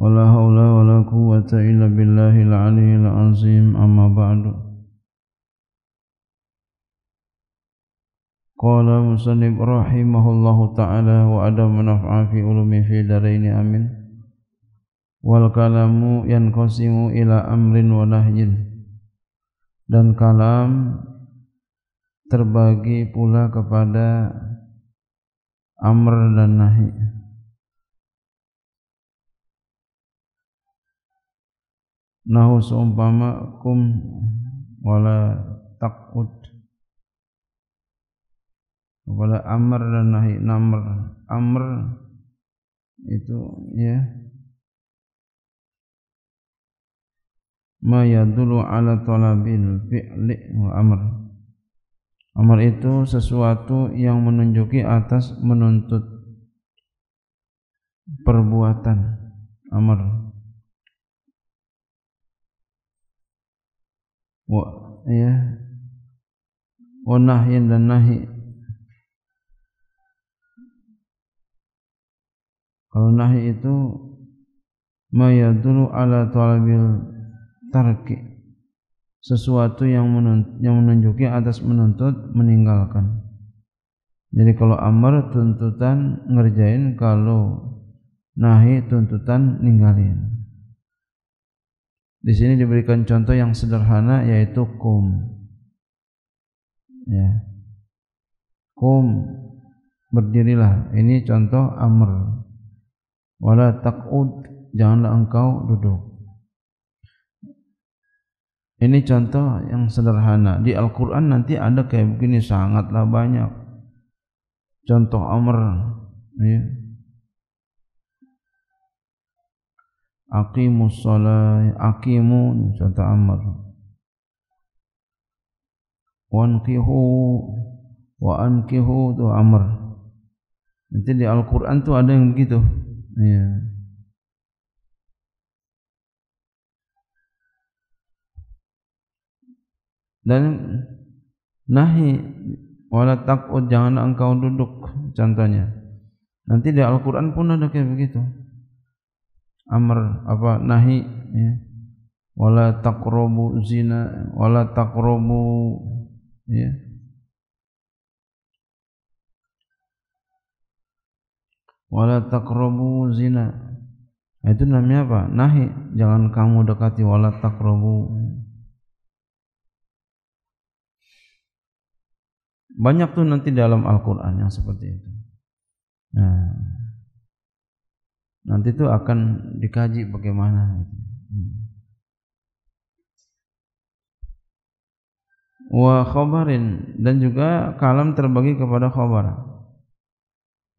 ولا حول ولا قوة إلا بالله العلي العظيم أما بعد قال مسلم رحمه الله تعالى وأدم نفع في علم في دارين أمين والكلام ينقسم إلى أمر ونهي dan kalam terbagi pula kepada amr dan nahi. nahu seumpama kum wala takut wala amr dan nahi namr amr itu ya ma yadulu ala talabil fi'li wa amr amr itu sesuatu yang menunjuki atas menuntut perbuatan amr wa ya wa nahyin dan nahi kalau nahi itu ma mayadulu ala talabil tarki sesuatu yang yang menunjuki atas menuntut meninggalkan jadi kalau amar tuntutan ngerjain kalau nahi tuntutan ninggalin di sini diberikan contoh yang sederhana yaitu kum. Ya. Kum berdirilah. Ini contoh amr. Wala taqud, janganlah engkau duduk. Ini contoh yang sederhana. Di Al-Qur'an nanti ada kayak begini sangatlah banyak. Contoh amr, ya. aqimu salai aqimu contoh amr wanqihu wa ankihu tu amr nanti di Al-Quran tu ada yang begitu ya dan nahi wala taqud jangan engkau duduk contohnya nanti di Al-Quran pun ada kayak begitu amr apa nahi ya wala taqrabu zina wala taqrabu ya wala taqrabu zina itu namanya apa nahi jangan kamu dekati wala taqrabu banyak tuh nanti dalam Al-Qur'an yang seperti itu nah nanti itu akan dikaji bagaimana wa khobarin dan juga kalam terbagi kepada khobar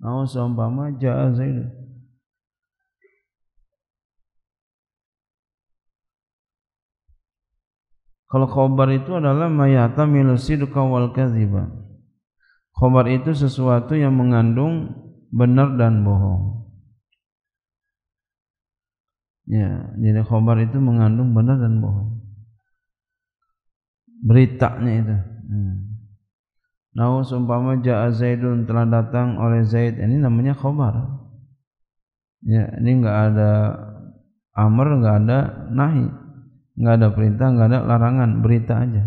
mau nah, seumpama ja'a zaid kalau khobar itu adalah mayata milusiduka wal kaziba. khobar itu sesuatu yang mengandung benar dan bohong Ya, jadi khabar itu mengandung benar dan bohong. Beritanya itu. Hmm. Ya. Nau sumpama ja'a Zaidun telah datang oleh Zaid ini namanya khabar. Ya, ini enggak ada amr, enggak ada nahi. Enggak ada perintah, enggak ada larangan, berita aja.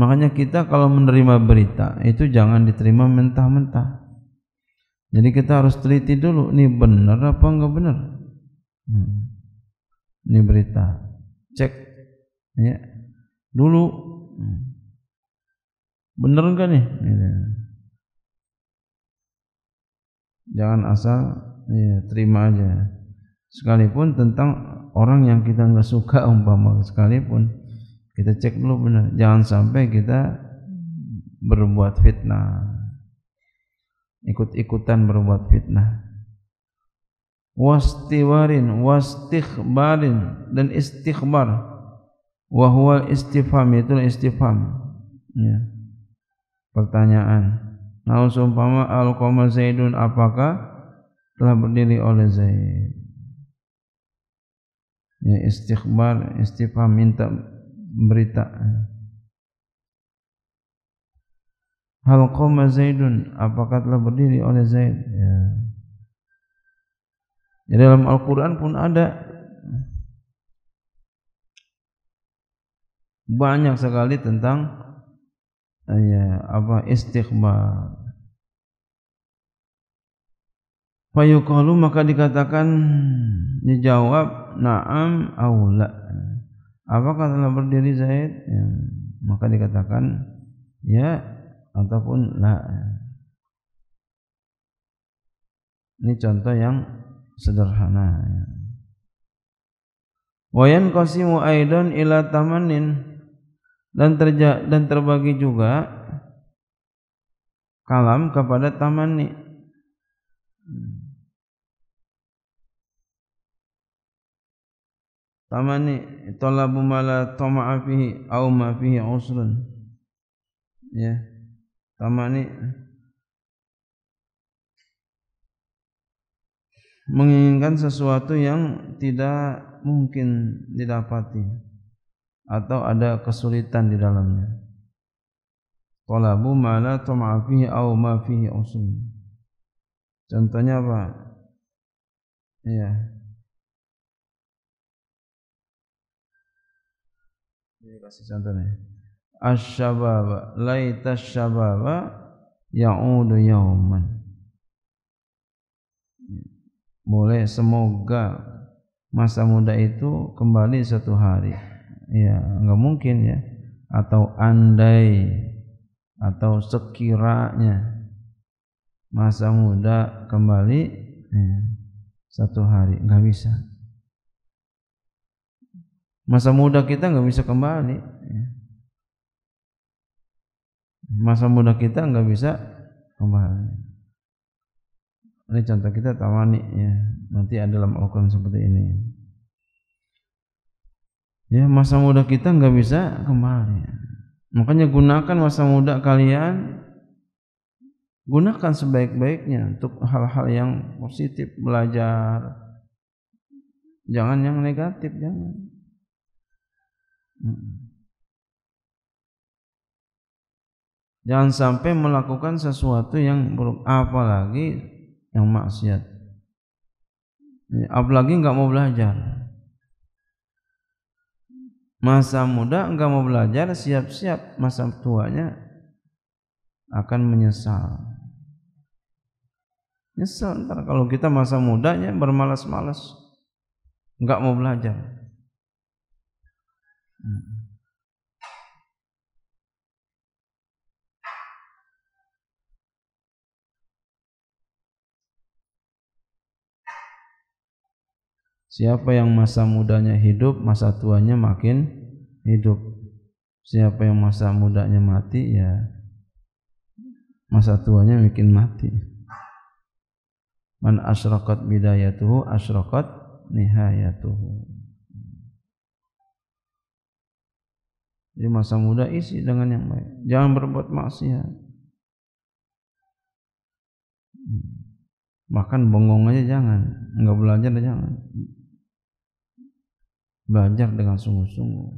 Makanya kita kalau menerima berita itu jangan diterima mentah-mentah. Jadi kita harus teliti dulu, ini benar apa enggak benar. Hmm. Ini berita. Cek. Ya. Dulu. Hmm. Bener enggak nih? Gitu. Jangan asal ya, terima aja. Sekalipun tentang orang yang kita nggak suka umpama sekalipun kita cek dulu benar. Jangan sampai kita berbuat fitnah. Ikut-ikutan berbuat fitnah. wastiwarin wastikhbarin dan istikhbar wa huwa istifham itu istifham ya. pertanyaan nah seumpama al qamar zaidun apakah telah berdiri oleh zaid ya istikhbar istifham minta berita hal qamar zaidun apakah telah berdiri oleh zaid ya Ya, dalam Al-Quran pun ada banyak sekali tentang ya, apa istiqbal. Fayuqalu maka dikatakan dijawab na'am awla. Apakah telah berdiri Zaid? Ya, maka dikatakan ya ataupun la. Ini contoh yang sederhana ya. wayan Kosimu Aidon ila tamannin dan terja dan terbagi juga kalam kepada tamani. Tamani talabu mala tama'a fihi au ma fihi usrun ya tamani. menginginkan sesuatu yang tidak mungkin didapati atau ada kesulitan di dalamnya. Talabu ma la tum'a fihi aw ma fihi usul. Contohnya apa? Iya. Ini kasih contohnya. Asy-syabab laita asy-syabab ya'udu yawman. boleh semoga masa muda itu kembali satu hari ya nggak mungkin ya atau andai atau sekiranya masa muda kembali ya, satu hari nggak bisa masa muda kita nggak bisa kembali iya. masa muda kita nggak bisa kembali ini contoh kita tawani ya. Nanti ada dalam Al-Quran seperti ini. Ya masa muda kita nggak bisa kembali. Makanya gunakan masa muda kalian gunakan sebaik-baiknya untuk hal-hal yang positif belajar jangan yang negatif jangan hmm. jangan sampai melakukan sesuatu yang buruk apalagi yang maksiat. Apalagi enggak mau belajar. Masa muda enggak mau belajar, siap-siap masa tuanya akan menyesal. Nyesal entar kalau kita masa mudanya bermalas-malas, enggak mau belajar. Hmm. Siapa yang masa mudanya hidup, masa tuanya makin hidup. Siapa yang masa mudanya mati, ya masa tuanya makin mati. Man asyrakat bidayatuhu asyrakat nihayatuhu. Jadi masa muda isi dengan yang baik. Jangan berbuat maksiat. Bahkan bengong aja jangan. Enggak belajar jangan belajar dengan sungguh-sungguh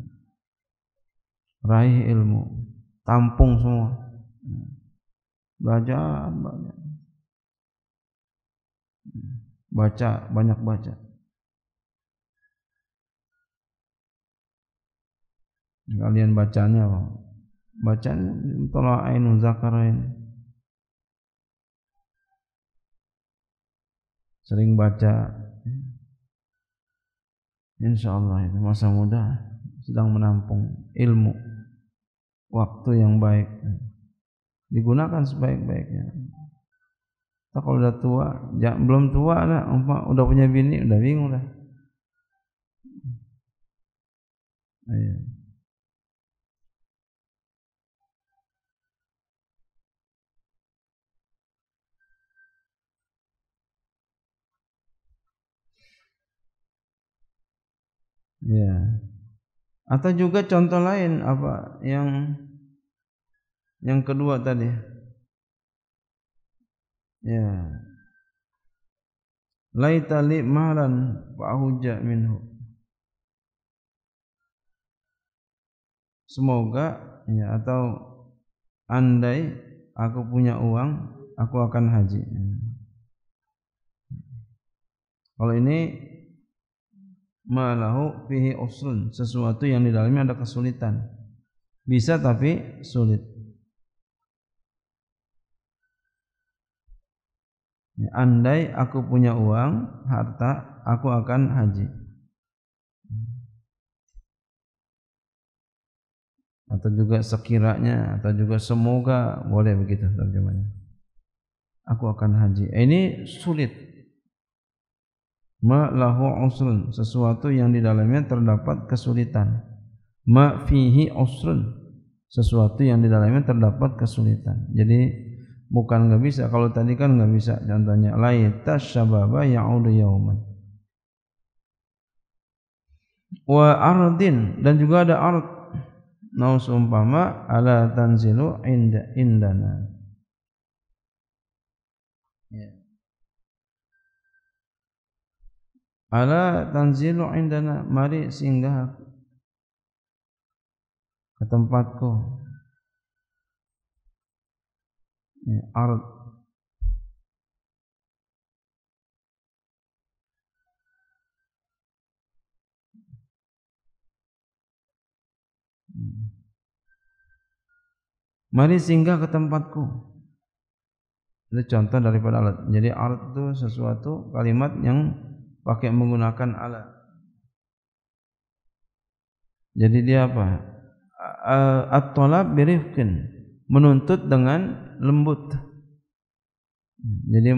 raih ilmu tampung semua belajar banyak baca banyak baca kalian bacanya apa? bacanya tola ainu zakarain sering baca Insya Allah itu masa muda sedang menampung ilmu waktu yang baik digunakan sebaik-baiknya. Tak kalau udah tua, ya, belum tua lah, umpah, udah punya bini, udah bingung lah. Ayo. Iya. Ya. Atau juga contoh lain apa yang yang kedua tadi. Ya. Laita li malan fa hujja minhu. Semoga ya atau andai aku punya uang, aku akan haji. Kalau ini malahu fihi usrun sesuatu yang di dalamnya ada kesulitan bisa tapi sulit andai aku punya uang harta aku akan haji atau juga sekiranya atau juga semoga boleh begitu terjemahnya aku akan haji eh, ini sulit ma lahu usrun sesuatu yang di dalamnya terdapat kesulitan ma fihi usrun sesuatu yang di dalamnya terdapat kesulitan jadi bukan enggak bisa kalau tadi kan enggak bisa contohnya laita syababa ya'udu yauman wa ardin dan juga ada ard nau sumpama ala tanzilu inda indana ya yeah. Ala tanzilu indana ya, mari singgah ke tempatku. Ini ard. Mari singgah ke tempatku. Itu contoh daripada alat. Jadi alat itu sesuatu kalimat yang pakai menggunakan ala Jadi dia apa? At-talab birifkin menuntut dengan lembut. Jadi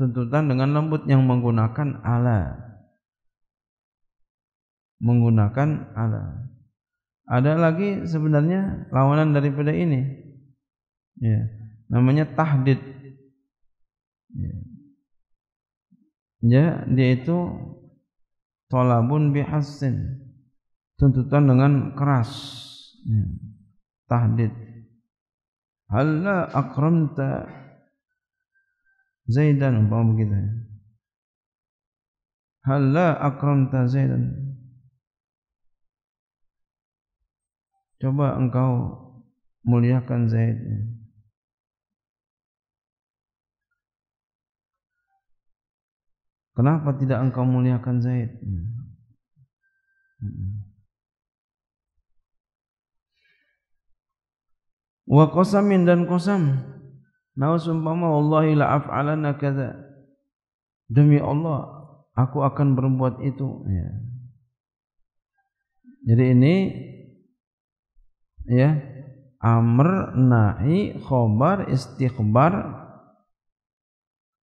tuntutan dengan lembut yang menggunakan ala. Menggunakan ala. Ada lagi sebenarnya lawanan daripada ini. Ya. Namanya tahdid. Ya ya dia itu tolabun bihasin tuntutan dengan keras ya. tahdid halla akramta zaidan umpama begitu ya. halla akramta zaidan coba engkau muliakan Zaidan. ya. Kenapa tidak engkau muliakan Zaid? Hmm. Wa qasamin dan qasam. Nau sumpama wallahi la af'alanna kadza. Demi Allah, aku akan berbuat itu. Ya. Jadi ini ya amr nahi, khobar istighbar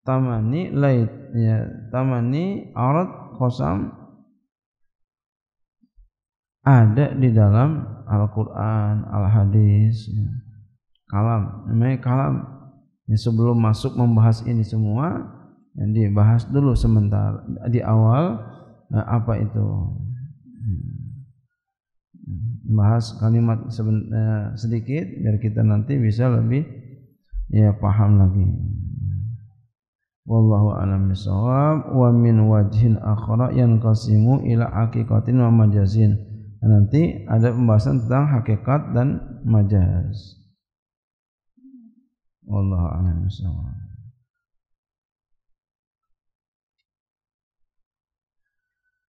tamani lait ya tamani arad khosam ada di dalam Al-Qur'an, Al-Hadis ya. kalam Memang kalam ya, sebelum masuk membahas ini semua yang dibahas dulu sebentar di awal nah, ya, apa itu ya. bahas kalimat ya, sedikit biar kita nanti bisa lebih ya paham lagi wallahu alam bisawab wa min wajhin akhra yanqasimu ila haqiqatin wa majazin nanti ada pembahasan tentang hakikat dan majaz wallahu alam bisawab